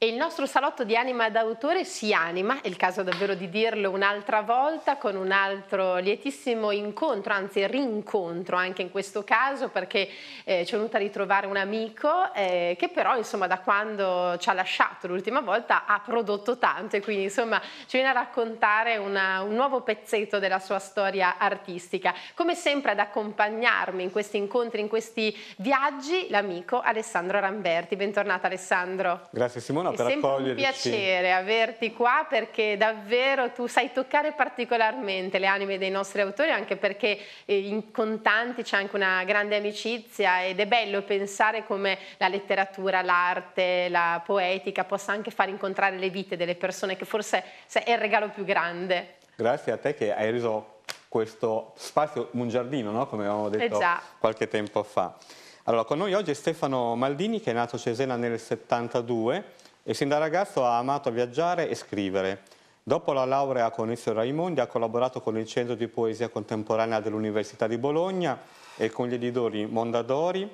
E il nostro salotto di anima d'autore si anima, è il caso davvero di dirlo un'altra volta, con un altro lietissimo incontro, anzi rincontro anche in questo caso, perché eh, ci è venuta a ritrovare un amico eh, che però insomma da quando ci ha lasciato l'ultima volta ha prodotto tanto e quindi insomma ci viene a raccontare una, un nuovo pezzetto della sua storia artistica. Come sempre ad accompagnarmi in questi incontri, in questi viaggi, l'amico Alessandro Ramberti. Bentornato Alessandro. Grazie Simona no, per accoglierci. un piacere averti qua perché davvero tu sai toccare particolarmente le anime dei nostri autori anche perché eh, in, con tanti c'è anche una grande amicizia ed è bello pensare come la letteratura, l'arte, la poetica possa anche far incontrare le vite delle persone che forse è il regalo più grande. Grazie a te che hai reso questo spazio un giardino, no? come avevamo detto eh qualche tempo fa. Allora, con noi oggi è Stefano Maldini che è nato a Cesena nel 72 e sin da ragazzo ha amato viaggiare e scrivere. Dopo la laurea con Ezio Raimondi ha collaborato con il Centro di Poesia Contemporanea dell'Università di Bologna e con gli editori Mondadori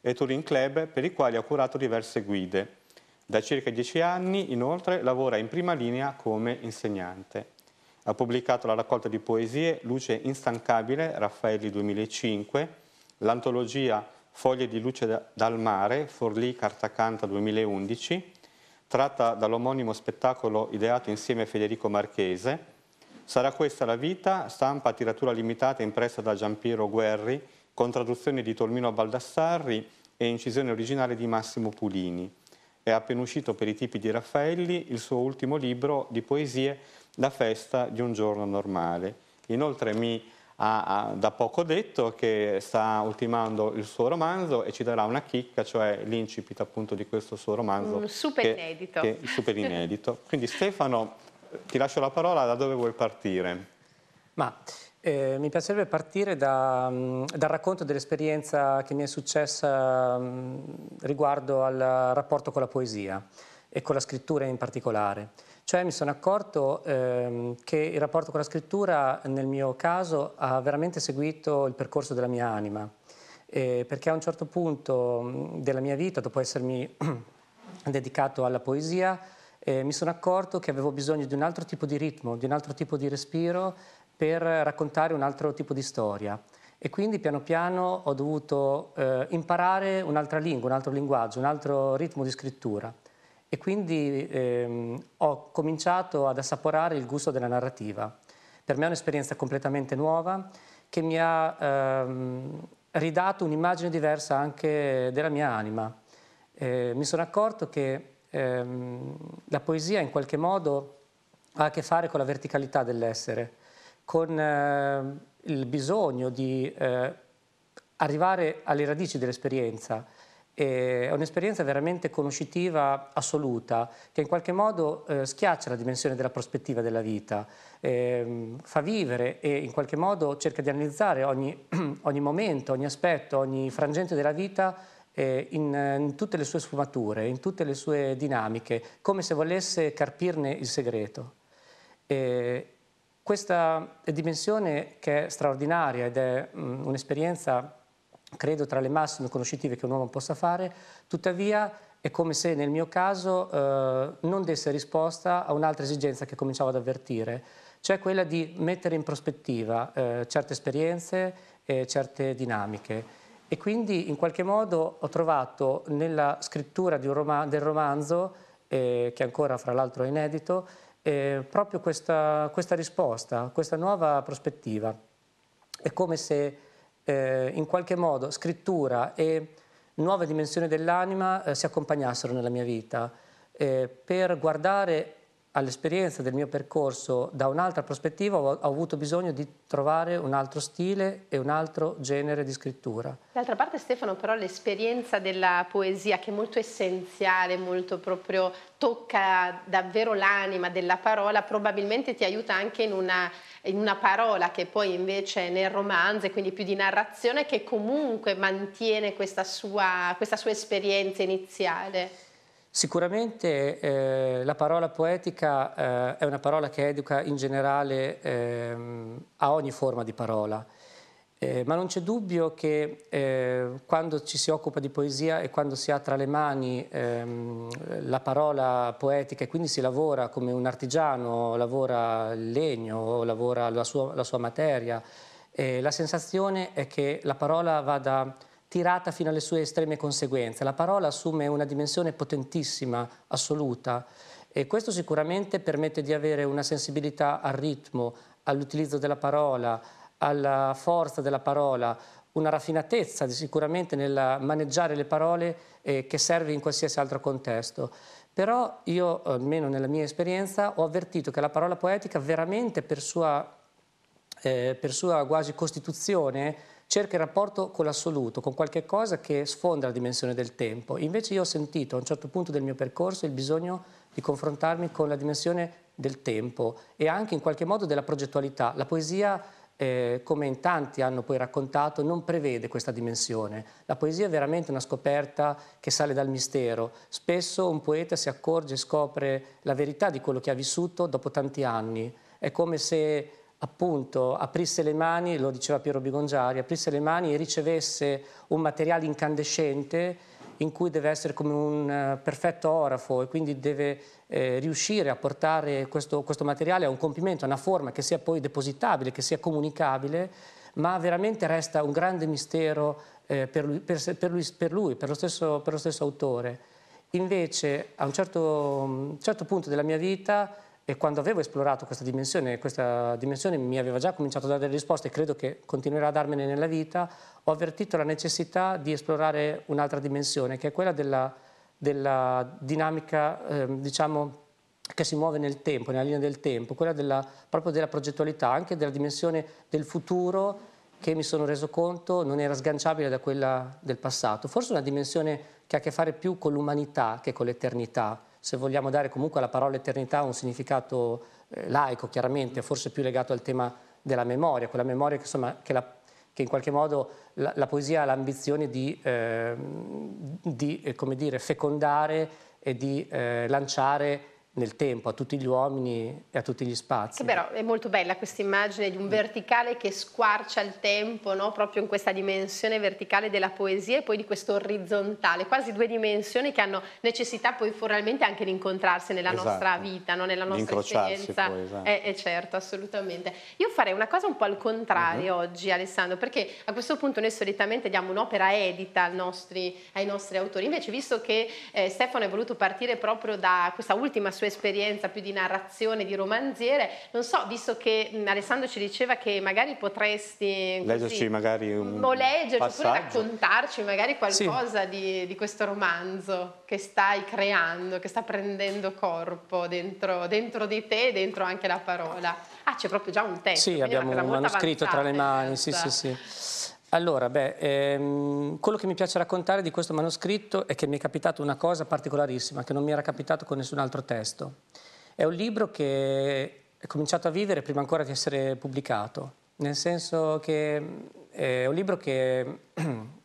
e Turin Club per i quali ha curato diverse guide. Da circa dieci anni inoltre lavora in prima linea come insegnante. Ha pubblicato la raccolta di poesie Luce instancabile, Raffaelli 2005, l'antologia Foglie di luce dal mare, Forlì Cartacanta 2011, tratta dall'omonimo spettacolo ideato insieme a Federico Marchese. Sarà questa la vita, stampa a tiratura limitata impressa da Giampiero Guerri, con traduzione di Tolmino Baldassarri e incisione originale di Massimo Pulini. È appena uscito per i tipi di Raffaelli il suo ultimo libro di poesie La festa di un giorno normale. Inoltre mi ha, da poco detto che sta ultimando il suo romanzo e ci darà una chicca, cioè l'incipit appunto di questo suo romanzo. Un mm, super che, inedito. Che super inedito. Quindi Stefano, ti lascio la parola, da dove vuoi partire? Ma eh, mi piacerebbe partire da, mm, dal racconto dell'esperienza che mi è successa mm, riguardo al rapporto con la poesia e con la scrittura in particolare. Cioè mi sono accorto ehm, che il rapporto con la scrittura, nel mio caso, ha veramente seguito il percorso della mia anima. Eh, perché a un certo punto mm, della mia vita, dopo essermi dedicato alla poesia, eh, mi sono accorto che avevo bisogno di un altro tipo di ritmo, di un altro tipo di respiro per raccontare un altro tipo di storia. E quindi piano piano ho dovuto eh, imparare un'altra lingua, un altro linguaggio, un altro ritmo di scrittura e quindi ehm, ho cominciato ad assaporare il gusto della narrativa. Per me è un'esperienza completamente nuova che mi ha ehm, ridato un'immagine diversa anche della mia anima. Eh, mi sono accorto che ehm, la poesia in qualche modo ha a che fare con la verticalità dell'essere, con eh, il bisogno di eh, arrivare alle radici dell'esperienza, eh, è un'esperienza veramente conoscitiva assoluta che in qualche modo eh, schiaccia la dimensione della prospettiva della vita, eh, fa vivere e in qualche modo cerca di analizzare ogni, ogni momento, ogni aspetto, ogni frangente della vita eh, in, eh, in, tutte le sue sfumature, in tutte le sue dinamiche, come se volesse carpirne il segreto. Eh, questa dimensione che è straordinaria ed è mm, un'esperienza credo tra le massime conoscitive che un uomo possa fare, tuttavia è come se nel mio caso eh, non desse risposta a un'altra esigenza che cominciavo ad avvertire, cioè quella di mettere in prospettiva eh, certe esperienze e certe dinamiche. E quindi in qualche modo ho trovato nella scrittura roman del romanzo, eh, che ancora fra l'altro è inedito, eh, proprio questa, questa risposta, questa nuova prospettiva. È come se eh, in qualche modo scrittura e nuove dimensioni dell'anima eh, si accompagnassero nella mia vita. Eh, per guardare all'esperienza del mio percorso da un'altra prospettiva ho, avuto bisogno di trovare un altro stile e un altro genere di scrittura. D'altra parte Stefano però l'esperienza della poesia che è molto essenziale, molto proprio tocca davvero l'anima della parola, probabilmente ti aiuta anche in una, in una parola che poi invece nel romanzo e quindi più di narrazione che comunque mantiene questa sua, questa sua esperienza iniziale. Sicuramente eh, la parola poetica eh, è una parola che educa in generale eh, a ogni forma di parola, eh, ma non c'è dubbio che eh, quando ci si occupa di poesia e quando si ha tra le mani ehm, la parola poetica e quindi si lavora come un artigiano, lavora il legno, lavora la sua, la sua materia, eh, la sensazione è che la parola vada tirata fino alle sue estreme conseguenze. La parola assume una dimensione potentissima, assoluta, e questo sicuramente permette di avere una sensibilità al ritmo, all'utilizzo della parola, alla forza della parola, una raffinatezza sicuramente nel maneggiare le parole eh, che serve in qualsiasi altro contesto. Però io, almeno nella mia esperienza, ho avvertito che la parola poetica veramente per sua, eh, per sua quasi costituzione cerca il rapporto con l'assoluto, con qualche cosa che sfonda la dimensione del tempo. Invece io ho sentito a un certo punto del mio percorso il bisogno di confrontarmi con la dimensione del tempo e anche in qualche modo della progettualità. La poesia, eh, come in tanti hanno poi raccontato, non prevede questa dimensione. La poesia è veramente una scoperta che sale dal mistero. Spesso un poeta si accorge e scopre la verità di quello che ha vissuto dopo tanti anni. È come se appunto aprisse le mani, lo diceva Piero Bigongiari, aprisse le mani e ricevesse un materiale incandescente in cui deve essere come un eh, perfetto orafo e quindi deve eh, riuscire a portare questo, questo materiale a un compimento, a una forma che sia poi depositabile, che sia comunicabile, ma veramente resta un grande mistero eh, per, lui, per, per, lui, per, lui lo stesso, per lo stesso autore. Invece a un certo, certo punto della mia vita e quando avevo esplorato questa dimensione, questa dimensione mi aveva già cominciato a dare delle risposte e credo che continuerà a darmene nella vita, ho avvertito la necessità di esplorare un'altra dimensione, che è quella della, della dinamica, eh, diciamo, che si muove nel tempo, nella linea del tempo, quella della, proprio della progettualità, anche della dimensione del futuro che mi sono reso conto non era sganciabile da quella del passato. Forse una dimensione che ha a che fare più con l'umanità che con l'eternità se vogliamo dare comunque alla parola eternità un significato eh, laico, chiaramente, forse più legato al tema della memoria, quella memoria che, insomma, che, la, che in qualche modo la, la poesia ha l'ambizione di, ehm, eh, di dire, fecondare e di eh, lanciare nel tempo, a tutti gli uomini e a tutti gli spazi. Che però è molto bella questa immagine di un mm. verticale che squarcia il tempo, no? proprio in questa dimensione verticale della poesia e poi di questo orizzontale, quasi due dimensioni che hanno necessità poi formalmente anche di incontrarsi nella esatto. nostra vita, no? nella nostra esperienza. Poi, esatto. eh, è eh, certo, assolutamente. Io farei una cosa un po' al contrario uh mm-hmm. -huh. oggi Alessandro, perché a questo punto noi solitamente diamo un'opera edita nostri, ai nostri, autori, invece visto che eh, Stefano è voluto partire proprio da questa ultima sua sua esperienza più di narrazione, di romanziere, non so, visto che mh, Alessandro ci diceva che magari potresti così, leggerci magari un o leggerci passaggio. oppure raccontarci magari qualcosa sì. di, di, questo romanzo che stai creando, che sta prendendo corpo dentro, dentro di te e dentro anche la parola. Ah, c'è proprio già un testo. Sì, abbiamo un manoscritto tra le mani, sì, sì, sì. Allora, beh, ehm, quello che mi piace raccontare di questo manoscritto è che mi è capitata una cosa particolarissima che non mi era capitato con nessun altro testo. È un libro che è cominciato a vivere prima ancora di essere pubblicato, nel senso che ehm, è un libro che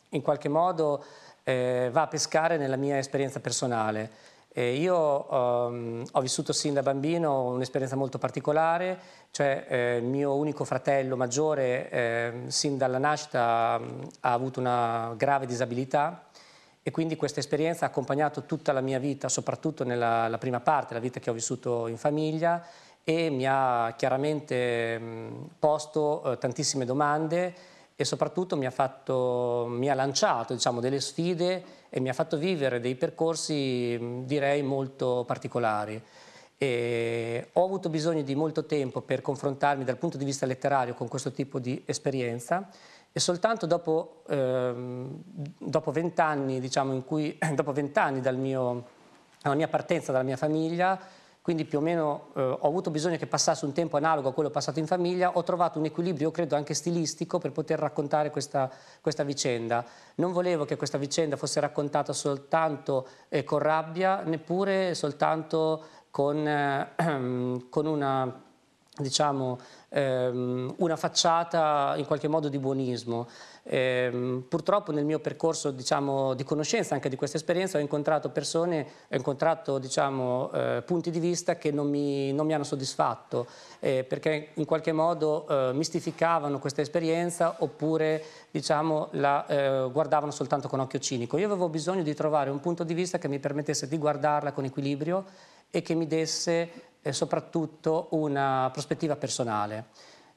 in qualche modo eh, va a pescare nella mia esperienza personale e io um, ho vissuto sin da bambino un'esperienza molto particolare, cioè eh, il mio unico fratello maggiore eh, sin dalla nascita ha avuto una grave disabilità e quindi questa esperienza ha accompagnato tutta la mia vita, soprattutto nella prima parte, la vita che ho vissuto in famiglia e mi ha chiaramente mh, posto eh, tantissime domande e soprattutto mi ha, fatto, mi ha lanciato diciamo, delle sfide e mi ha fatto vivere dei percorsi direi molto particolari. E ho avuto bisogno di molto tempo per confrontarmi dal punto di vista letterario con questo tipo di esperienza e soltanto dopo ehm, vent'anni, ehm, diciamo, dal mio, dalla mia partenza dalla mia famiglia quindi più o meno eh, ho avuto bisogno che passasse un tempo analogo a quello passato in famiglia, ho trovato un equilibrio credo anche stilistico per poter raccontare questa, questa vicenda. Non volevo che questa vicenda fosse raccontata soltanto eh, con rabbia, neppure soltanto con, eh, con una diciamo, ehm, una facciata in qualche modo di buonismo. Ehm, purtroppo nel mio percorso diciamo, di conoscenza anche di questa esperienza ho incontrato persone, ho incontrato diciamo, eh, punti di vista che non mi, non mi hanno soddisfatto eh, perché in qualche modo eh, mistificavano questa esperienza oppure diciamo, la eh, guardavano soltanto con occhio cinico. Io avevo bisogno di trovare un punto di vista che mi permettesse di guardarla con equilibrio e che mi desse e soprattutto una prospettiva personale.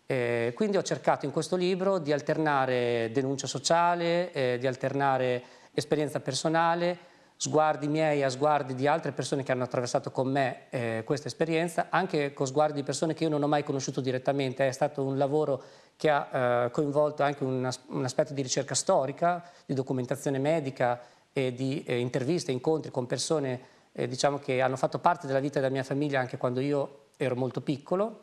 Eh, quindi ho cercato in questo libro di alternare denuncia sociale, eh, di alternare esperienza personale, sguardi miei a sguardi di altre persone che hanno attraversato con me eh, questa esperienza, anche con sguardi di persone che io non ho mai conosciuto direttamente. È stato un lavoro che ha eh, coinvolto anche un, as un, aspetto di ricerca storica, di documentazione medica e di eh, interviste, incontri con persone eh, diciamo che hanno fatto parte della vita della mia famiglia anche quando io ero molto piccolo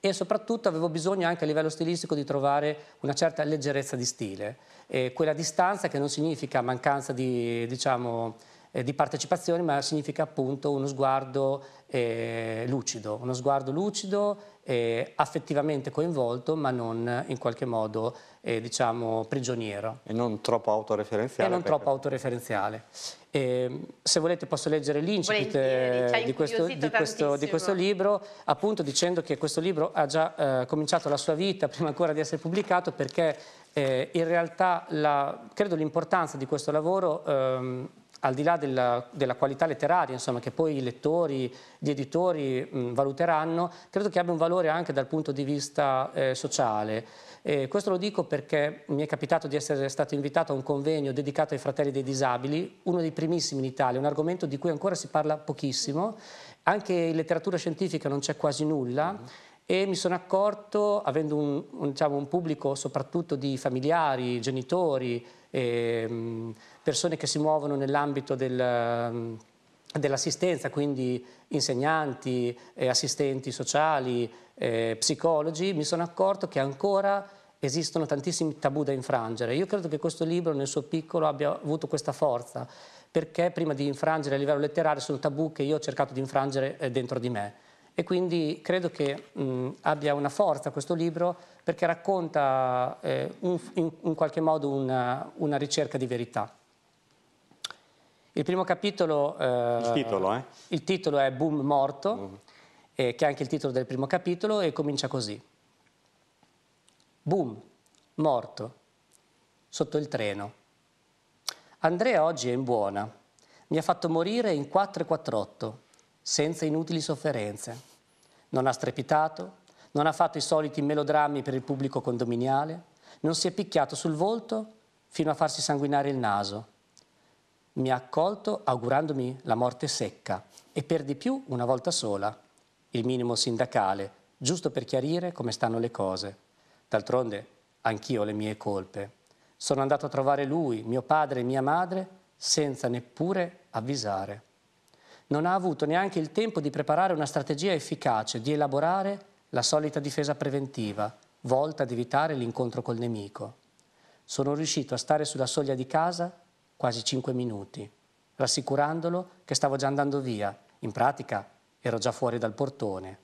e soprattutto avevo bisogno anche a livello stilistico di trovare una certa leggerezza di stile, eh, quella distanza che non significa mancanza di, diciamo, eh, di partecipazione, ma significa appunto uno sguardo eh, lucido, uno sguardo lucido eh, affettivamente coinvolto ma non eh, in qualche modo eh, diciamo prigioniero. E non troppo autoreferenziale. E non troppo autoreferenziale. E, ehm, se volete posso leggere l'incipit eh, di, questo, di, di, questo libro, appunto dicendo che questo libro ha già eh, cominciato la sua vita prima ancora di essere pubblicato perché in realtà la, credo l'importanza di questo lavoro ehm, al di là della, della qualità letteraria, insomma, che poi i lettori, gli editori mh, mm, valuteranno, credo che abbia un valore anche dal punto di vista eh, sociale. E questo lo dico perché mi è capitato di essere stato invitato a un convegno dedicato ai fratelli dei disabili, uno dei primissimi in Italia, un argomento di cui ancora si parla pochissimo, anche in letteratura scientifica non c'è quasi nulla. Mm -hmm e mi sono accorto, avendo un, un, diciamo, un pubblico soprattutto di familiari, genitori, e, ehm, mh, persone che si muovono nell'ambito del, ehm, dell'assistenza, quindi insegnanti, eh, assistenti sociali, eh, psicologi, mi sono accorto che ancora esistono tantissimi tabù da infrangere. Io credo che questo libro nel suo piccolo abbia avuto questa forza, perché prima di infrangere a livello letterario sono tabù che io ho cercato di infrangere eh, dentro di me. E quindi credo che mh, abbia una forza questo libro perché racconta eh, un, in, in, qualche modo una, una, ricerca di verità. Il primo capitolo... Eh, il, titolo, eh? il titolo, è Boom morto, mm. che è anche il titolo del primo capitolo, e comincia così. Boom, morto, sotto il treno. Andrea oggi è in buona. Mi ha fatto morire in 448, senza inutili sofferenze. Non ha strepitato, non ha fatto i soliti melodrammi per il pubblico condominiale, non si è picchiato sul volto fino a farsi sanguinare il naso. Mi ha accolto augurandomi la morte secca e per di più una volta sola, il minimo sindacale, giusto per chiarire come stanno le cose. D'altronde anch'io ho le mie colpe. Sono andato a trovare lui, mio padre e mia madre, senza neppure avvisare non ha avuto neanche il tempo di preparare una strategia efficace, di elaborare la solita difesa preventiva, volta ad evitare l'incontro col nemico. Sono riuscito a stare sulla soglia di casa quasi cinque minuti, rassicurandolo che stavo già andando via. In pratica ero già fuori dal portone.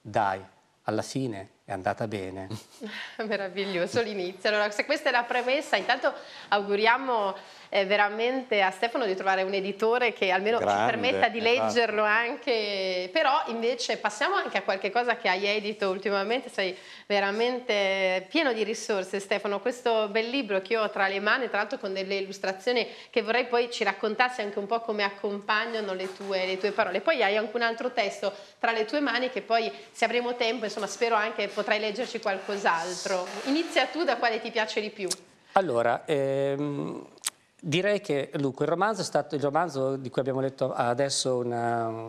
Dai, alla fine è andata bene. Meraviglioso l'inizio. Allora, se questa è la premessa, intanto auguriamo eh, veramente a Stefano di trovare un editore che almeno Grande, ci permetta di esatto. leggerlo esatto. anche. Però invece passiamo anche a qualche cosa che hai edito ultimamente, sei veramente pieno di risorse Stefano. Questo bel libro che io ho tra le mani, tra l'altro con delle illustrazioni che vorrei poi ci raccontassi anche un po' come accompagnano le tue, le tue parole. Poi hai anche un altro testo tra le tue mani che poi se avremo tempo, insomma spero anche potrai leggerci qualcos'altro. Inizia tu da quale ti piace di più. Allora, ehm, direi che dunque, il, romanzo stato, il, romanzo di cui abbiamo letto adesso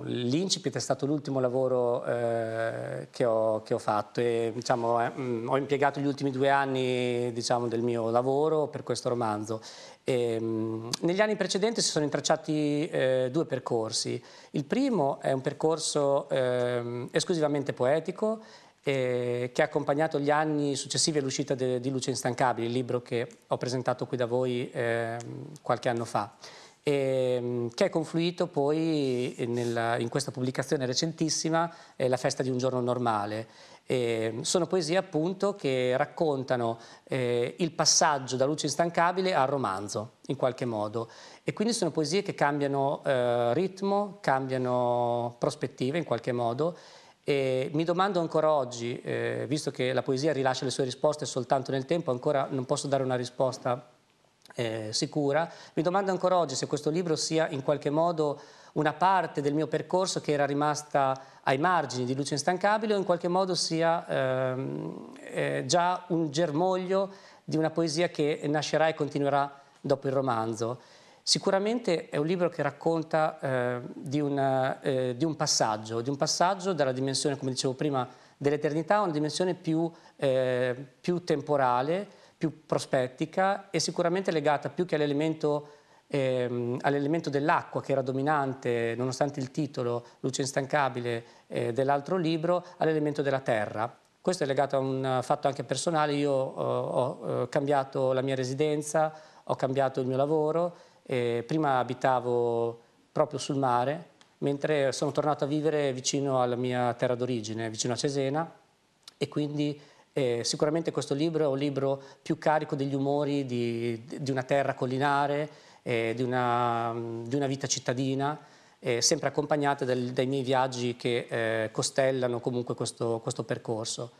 l'incipit è stato l'ultimo lavoro eh, che, ho, che, ho, fatto e diciamo, eh, mm, ho impiegato gli ultimi due anni diciamo, del mio lavoro per questo romanzo. E, ehm, negli anni precedenti si sono intracciati eh, due percorsi. Il primo è un percorso ehm, esclusivamente poetico eh, che ha accompagnato gli anni successivi all'uscita di Luce Instancabile, il libro che ho presentato qui da voi eh, qualche anno fa, e, ehm, che è confluito poi nella, in questa pubblicazione recentissima, eh, La festa di un giorno normale. E ehm, sono poesie appunto che raccontano eh, il passaggio da luce instancabile al romanzo in qualche modo e quindi sono poesie che cambiano eh, ritmo, cambiano prospettive in qualche modo e mi domando ancora oggi, eh, visto che la poesia rilascia le sue risposte soltanto nel tempo, ancora non posso dare una risposta eh, sicura, mi domando ancora oggi se questo libro sia in qualche modo una parte del mio percorso che era rimasta ai margini di Luce Instancabile o in qualche modo sia ehm, eh, già un germoglio di una poesia che nascerà e continuerà dopo il romanzo. Sicuramente è un libro che racconta eh, di, una, eh, di, un passaggio, di un passaggio dalla dimensione, come dicevo prima, dell'eternità a una dimensione più, eh, più temporale, più prospettica e sicuramente legata più che all'elemento Ehm, all'elemento dell'acqua che era dominante, nonostante il titolo Luce instancabile eh, dell'altro libro, all'elemento della terra. Questo è legato a un fatto anche personale, io eh, ho eh, cambiato la mia residenza, ho cambiato il mio lavoro eh, prima abitavo proprio sul mare, mentre sono tornato a vivere vicino alla mia terra d'origine, vicino a Cesena, e quindi eh, sicuramente questo libro è un libro più carico degli umori di, di una terra collinare, eh, di, una, di, una, vita cittadina, eh, sempre accompagnata dal, dai miei viaggi che eh, costellano comunque questo, questo, percorso.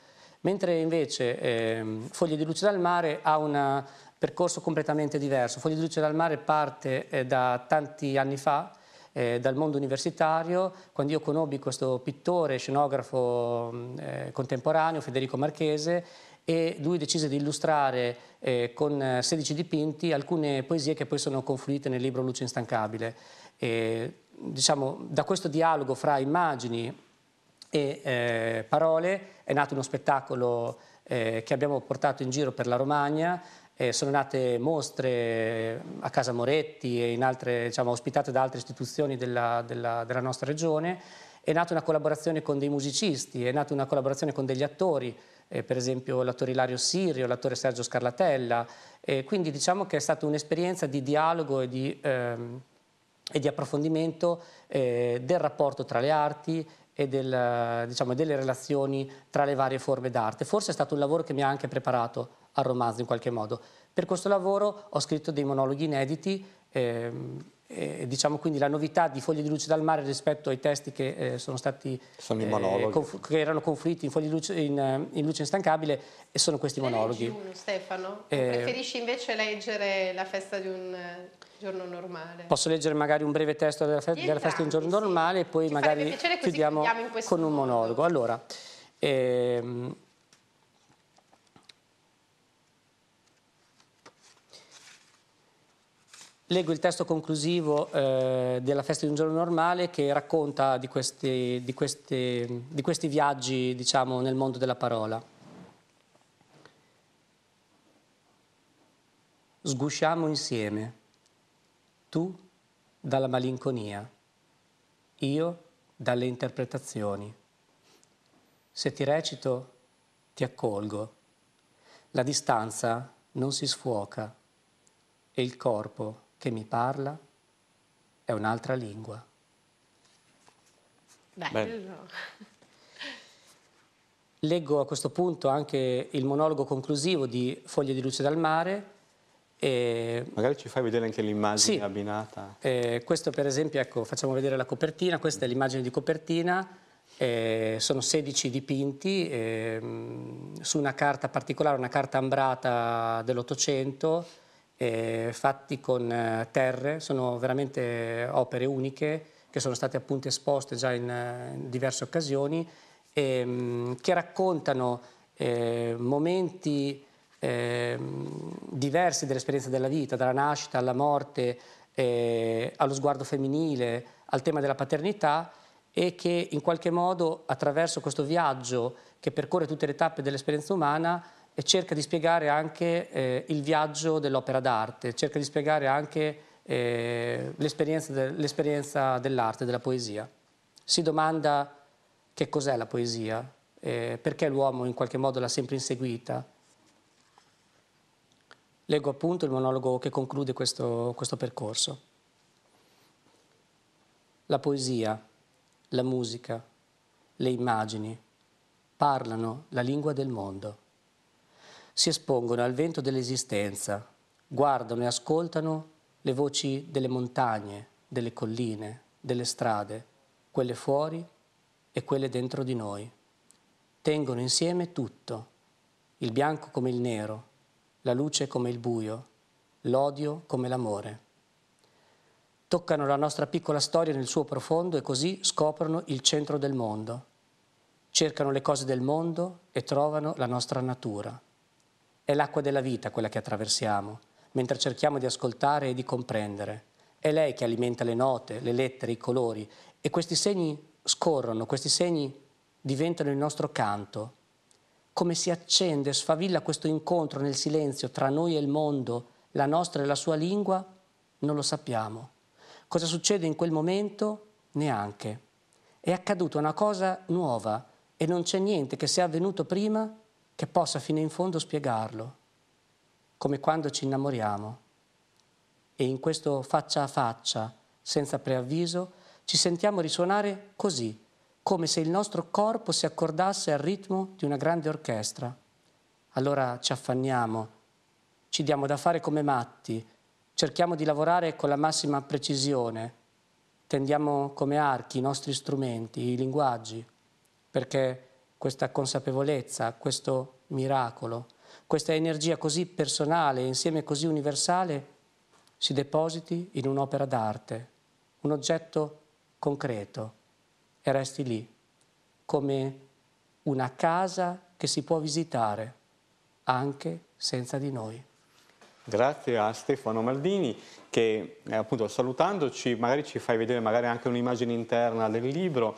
Mentre invece ehm, Foglie di luce dal mare ha una percorso completamente diverso. Fogli di Luce dal Mare parte eh, da tanti anni fa, eh, dal mondo universitario, quando io conobbi questo pittore scenografo mm, eh, contemporaneo, Federico Marchese, e lui decise di illustrare eh, con 16 eh, dipinti alcune poesie che poi sono confluite nel libro Luce Instancabile. E, diciamo, da questo dialogo fra immagini e eh, parole è nato uno spettacolo eh, che abbiamo portato in giro per la Romagna eh, sono nate mostre a Casa Moretti e in altre, diciamo, ospitate da altre istituzioni della, della, della nostra regione. È nata una collaborazione con dei musicisti, è nata una collaborazione con degli attori, eh, per esempio l'attore Ilario Sirio, l'attore Sergio Scarlatella, eh, quindi diciamo che è stata un'esperienza di dialogo e di, ehm, e di approfondimento eh, del rapporto tra le arti e del, diciamo, delle relazioni tra le varie forme d'arte. Forse è stato un lavoro che mi ha anche preparato al romanzo in qualche modo. Per questo lavoro ho scritto dei monologhi inediti, ehm, eh, diciamo quindi la novità di Foglie di Luce dal Mare rispetto ai testi che eh, sono stati sono eh, che erano conflitti in, luce, in, in luce, Instancabile e sono questi ne monologhi. Uno, Stefano? Eh, preferisci invece leggere La festa di un eh, giorno normale? Posso leggere magari un breve testo della, fe della festa di un giorno sì. normale e poi Ti magari chiudiamo, con un monologo. Allora, ehm, Leggo il testo conclusivo eh, della Festa di un giorno normale che racconta di questi, di questi, di questi viaggi diciamo, nel mondo della parola. Sgusciamo insieme, tu dalla malinconia, io dalle interpretazioni. Se ti recito, ti accolgo. La distanza non si sfuoca e il corpo che mi parla è un'altra lingua. Bello. Leggo a questo punto anche il monologo conclusivo di Foglie di luce dal mare. E... Magari ci fai vedere anche l'immagine sì. abbinata. Eh, questo per esempio, ecco, facciamo vedere la copertina, questa è l'immagine di copertina, eh, sono 16 dipinti eh, su una carta particolare, una carta ambrata dell'Ottocento, eh, fatti con eh, terre, sono veramente opere uniche che sono state appunto esposte già in, eh, in diverse occasioni, ehm, che raccontano eh, momenti ehm, diversi dell'esperienza della vita, dalla nascita alla morte, eh, allo sguardo femminile, al tema della paternità e che in qualche modo attraverso questo viaggio che percorre tutte le tappe dell'esperienza umana e cerca di spiegare anche eh, il viaggio dell'opera d'arte, cerca di spiegare anche eh, l'esperienza, de dell'arte, della poesia. Si domanda che cos'è la poesia, eh, perché l'uomo in qualche modo l'ha sempre inseguita. Leggo appunto il monologo che conclude questo, questo percorso. La poesia, la musica, le immagini parlano la lingua del mondo si espongono al vento dell'esistenza, guardano e ascoltano le voci delle montagne, delle colline, delle strade, quelle fuori e quelle dentro di noi. Tengono insieme tutto, il bianco come il nero, la luce come il buio, l'odio come l'amore. Toccano la nostra piccola storia nel suo profondo e così scoprono il centro del mondo. Cercano le cose del mondo e trovano la nostra natura. È l'acqua della vita quella che attraversiamo, mentre cerchiamo di ascoltare e di comprendere. È lei che alimenta le note, le lettere, i colori e questi segni scorrono, questi segni diventano il nostro canto. Come si accende, e sfavilla questo incontro nel silenzio tra noi e il mondo, la nostra e la sua lingua, non lo sappiamo. Cosa succede in quel momento? Neanche. È accaduta una cosa nuova e non c'è niente che sia avvenuto prima che possa fino in fondo spiegarlo, come quando ci innamoriamo. E in questo faccia a faccia, senza preavviso, ci sentiamo risuonare così, come se il nostro corpo si accordasse al ritmo di una grande orchestra. Allora ci affanniamo, ci diamo da fare come matti, cerchiamo di lavorare con la massima precisione, tendiamo come archi i nostri strumenti, i linguaggi, perché questa consapevolezza, questo miracolo, questa energia così personale e insieme così universale si depositi in un'opera d'arte, un oggetto concreto e resti lì, come una casa che si può visitare anche senza di noi. Grazie a Stefano Maldini che eh, appunto salutandoci magari ci fai vedere magari anche un'immagine interna del libro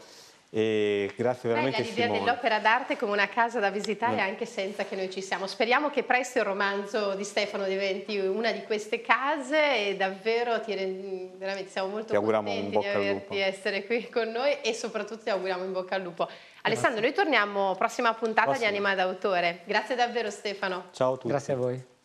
e grazie veramente Bella l'idea dell'opera d'arte come una casa da visitare no. Eh. anche senza che noi ci siamo. Speriamo che presto il romanzo di Stefano diventi una di queste case e davvero ti rendi, veramente siamo molto ti contenti di, aver, di, essere qui con noi e soprattutto ti auguriamo in bocca al lupo. Alessandro, grazie. noi torniamo prossima puntata prossima. di Anima d'autore. Grazie davvero Stefano. Ciao a tutti. Grazie a voi.